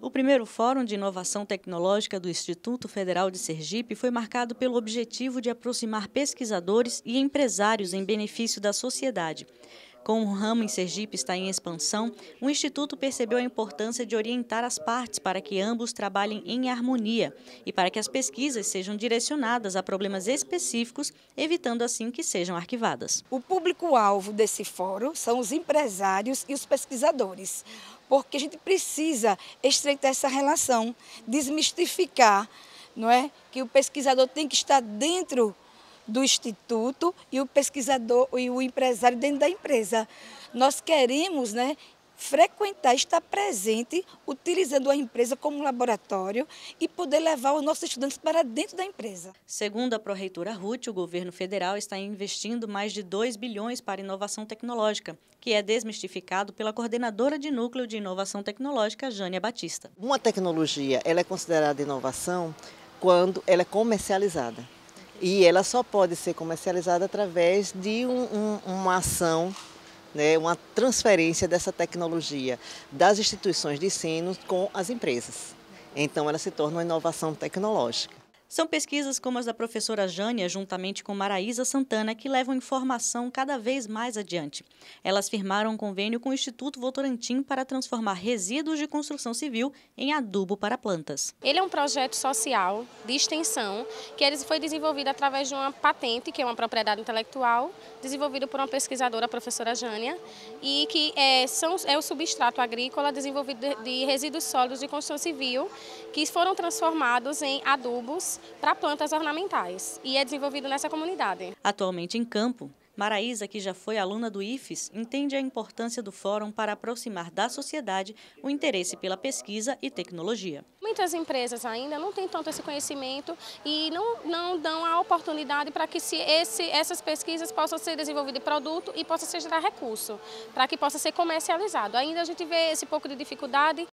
O primeiro Fórum de Inovação Tecnológica do Instituto Federal de Sergipe foi marcado pelo objetivo de aproximar pesquisadores e empresários em benefício da sociedade. Com o ramo em Sergipe está em expansão, o Instituto percebeu a importância de orientar as partes para que ambos trabalhem em harmonia e para que as pesquisas sejam direcionadas a problemas específicos, evitando assim que sejam arquivadas. O público-alvo desse fórum são os empresários e os pesquisadores, porque a gente precisa estreitar essa relação, desmistificar não é? que o pesquisador tem que estar dentro do Instituto e o pesquisador e o empresário dentro da empresa. Nós queremos né, frequentar, estar presente, utilizando a empresa como laboratório e poder levar os nossos estudantes para dentro da empresa. Segundo a Proreitora Ruth, o governo federal está investindo mais de 2 bilhões para inovação tecnológica, que é desmistificado pela coordenadora de núcleo de inovação tecnológica, Jânia Batista. Uma tecnologia ela é considerada inovação quando ela é comercializada e ela só pode ser comercializada através de um, um, uma ação, né, uma transferência dessa tecnologia das instituições de ensino com as empresas. Então, ela se torna uma inovação tecnológica. São pesquisas como as da professora Jânia, juntamente com Maraísa Santana, que levam informação cada vez mais adiante. Elas firmaram um convênio com o Instituto Votorantim para transformar resíduos de construção civil em adubo para plantas. Ele é um projeto social de extensão que foi desenvolvido através de uma patente, que é uma propriedade intelectual, desenvolvido por uma pesquisadora, a professora Jânia, e que é, são, é o substrato agrícola desenvolvido de, de resíduos sólidos de construção civil, que foram transformados em adubos para plantas ornamentais e é desenvolvido nessa comunidade. Atualmente em campo, Maraísa, que já foi aluna do IFES, entende a importância do fórum para aproximar da sociedade o interesse pela pesquisa e tecnologia. Muitas empresas ainda não têm tanto esse conhecimento e não, não dão a oportunidade para que se esse, essas pesquisas possam ser desenvolvidas em produto e possa ser gerar recurso, para que possa ser comercializado. Ainda a gente vê esse pouco de dificuldade